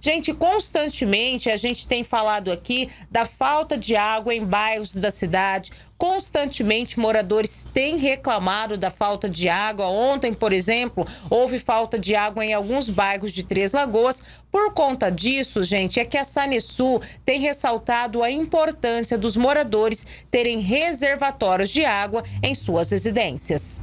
Gente, constantemente a gente tem falado aqui da falta de água em bairros da cidade. Constantemente moradores têm reclamado da falta de água. Ontem, por exemplo, houve falta de água em alguns bairros de Três Lagoas. Por conta disso, gente, é que a Sanesu tem ressaltado a importância dos moradores terem reservatórios de água em suas residências.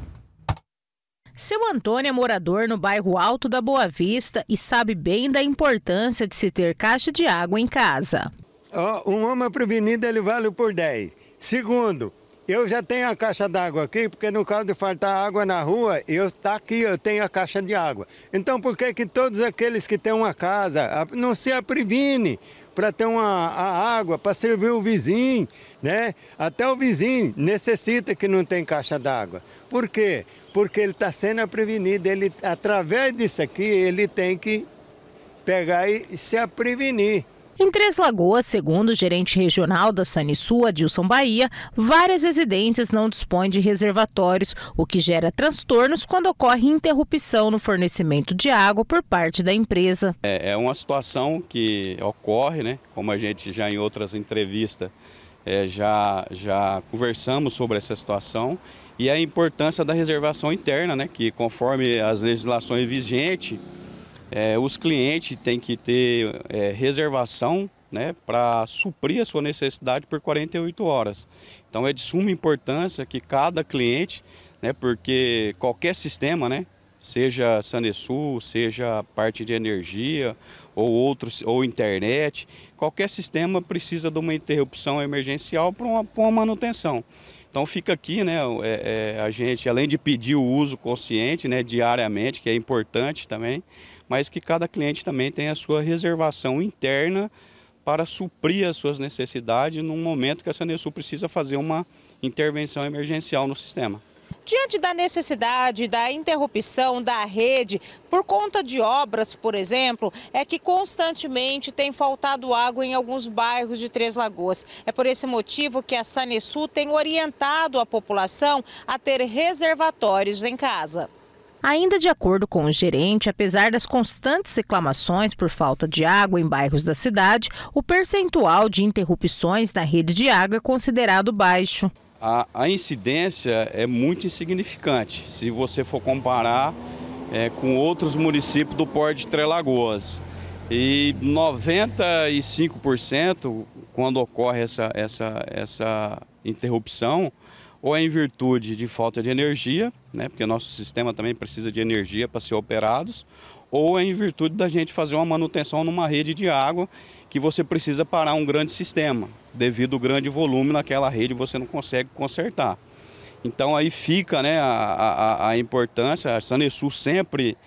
Seu Antônio é morador no bairro Alto da Boa Vista e sabe bem da importância de se ter caixa de água em casa. Oh, um homem prevenido ele vale por 10. Segundo, eu já tenho a caixa d'água aqui, porque no caso de faltar água na rua, eu tá aqui, eu tenho a caixa de água. Então por que que todos aqueles que têm uma casa não se aprevine para ter uma a água, para servir o vizinho, né? Até o vizinho necessita que não tem caixa d'água. Por quê? Porque ele está sendo aprevenido, ele através disso aqui ele tem que pegar e se aprevenir. Em Três Lagoas, segundo o gerente regional da Sanisul, Adilson Bahia, várias residências não dispõem de reservatórios, o que gera transtornos quando ocorre interrupção no fornecimento de água por parte da empresa. É, é uma situação que ocorre, né? como a gente já em outras entrevistas é, já, já conversamos sobre essa situação e a importância da reservação interna, né? que conforme as legislações vigentes, é, os clientes têm que ter é, reservação né, para suprir a sua necessidade por 48 horas. Então é de suma importância que cada cliente, né, porque qualquer sistema, né, seja Sanesul, seja parte de energia ou outros ou internet, qualquer sistema precisa de uma interrupção emergencial para uma, uma, manutenção. Então fica aqui, né, é, é, a gente além de pedir o uso consciente, né, diariamente, que é importante também, mas que cada cliente também tem a sua reservação interna para suprir as suas necessidades num momento que a Sanesu precisa fazer uma intervenção emergencial no sistema. Diante da necessidade da interrupção da rede por conta de obras, por exemplo, é que constantemente tem faltado água em alguns bairros de Três Lagoas. É por esse motivo que a Sanesu tem orientado a população a ter reservatórios em casa. Ainda de acordo com o gerente, apesar das constantes reclamações por falta de água em bairros da cidade, o percentual de interrupções na rede de água é considerado baixo. A, a incidência é muito insignificante, se você for comparar é, com outros municípios do Porto de Trelagoas. E 95%, quando ocorre essa, essa, essa interrupção, ou é em virtude de falta de energia, né, porque nosso sistema também precisa de energia para ser operados, ou é em virtude da gente fazer uma manutenção numa rede de água que você precisa parar um grande sistema. Devido ao grande volume naquela rede, você não consegue consertar. Então aí fica né, a, a, a importância, a Sanesu sempre,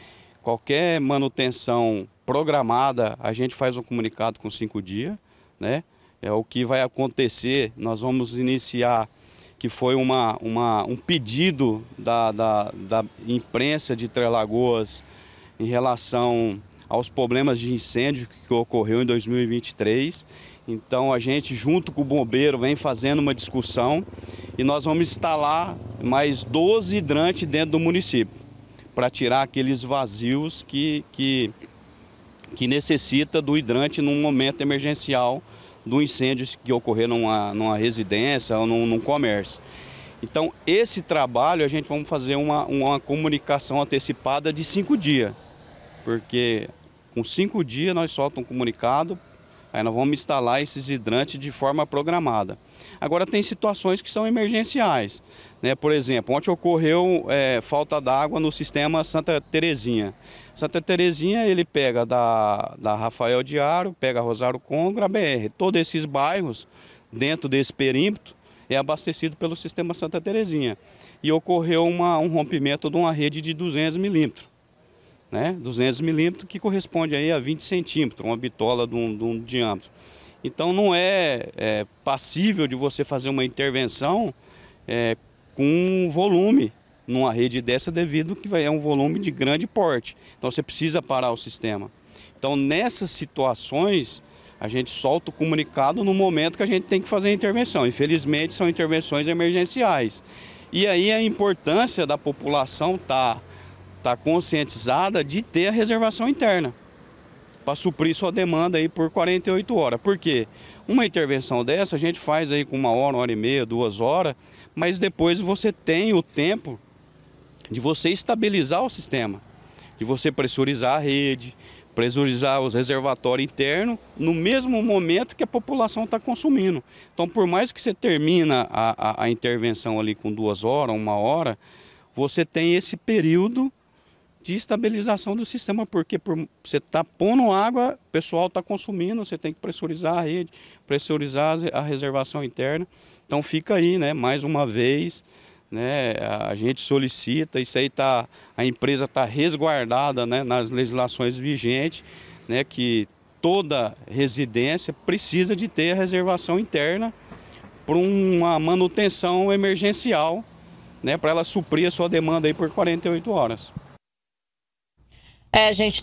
qualquer manutenção programada, a gente faz um comunicado com cinco dias, né? É o que vai acontecer, nós vamos iniciar que foi uma, uma, um pedido da, da, da imprensa de Três Lagoas em relação aos problemas de incêndio que ocorreu em 2023. Então a gente, junto com o bombeiro, vem fazendo uma discussão e nós vamos instalar mais 12 hidrantes dentro do município para tirar aqueles vazios que, que, que necessita do hidrante num momento emergencial do incêndio que ocorrer numa, numa residência ou num, num comércio. Então, esse trabalho a gente vamos fazer uma, uma comunicação antecipada de cinco dias, porque com cinco dias nós soltamos um comunicado, aí nós vamos instalar esses hidrantes de forma programada. Agora, tem situações que são emergenciais. Né? Por exemplo, ontem ocorreu é, falta d'água no sistema Santa Terezinha. Santa Terezinha ele pega da, da Rafael Diário, pega Rosário Congra, BR. Todos esses bairros, dentro desse perímetro, é abastecido pelo sistema Santa Terezinha. E ocorreu uma, um rompimento de uma rede de 200 milímetros. Né? 200 milímetros que corresponde aí a 20 centímetros, uma bitola de um, de um diâmetro. Então não é, é, passível de você fazer uma intervenção é, com volume numa rede dessa devido que é um volume de grande porte. Então você precisa parar o sistema. Então nessas situações a gente solta o comunicado no momento que a gente tem que fazer a intervenção. Infelizmente são intervenções emergenciais. E aí a importância da população estar tá, tá conscientizada de ter a reservação interna para suprir sua demanda aí por 48 horas. Por quê? Uma intervenção dessa a gente faz aí com uma hora, uma hora e meia, duas horas, mas depois você tem o tempo de você estabilizar o sistema, de você pressurizar a rede, pressurizar os reservatórios internos no mesmo momento que a população está consumindo. Então, por mais que você termina a, a, a, intervenção ali com duas horas, uma hora, você tem esse período de estabilização do sistema, porque por, você está pondo água, o pessoal está consumindo, você tem que pressurizar a rede, pressurizar a reservação interna. Então fica aí, né, mais uma vez, né? A gente solicita, isso aí tá, a empresa está resguardada né, nas legislações vigentes, né, que toda residência precisa de ter a reservação interna para uma manutenção emergencial, né, para ela suprir a sua demanda aí por 48 horas. É, gente, tá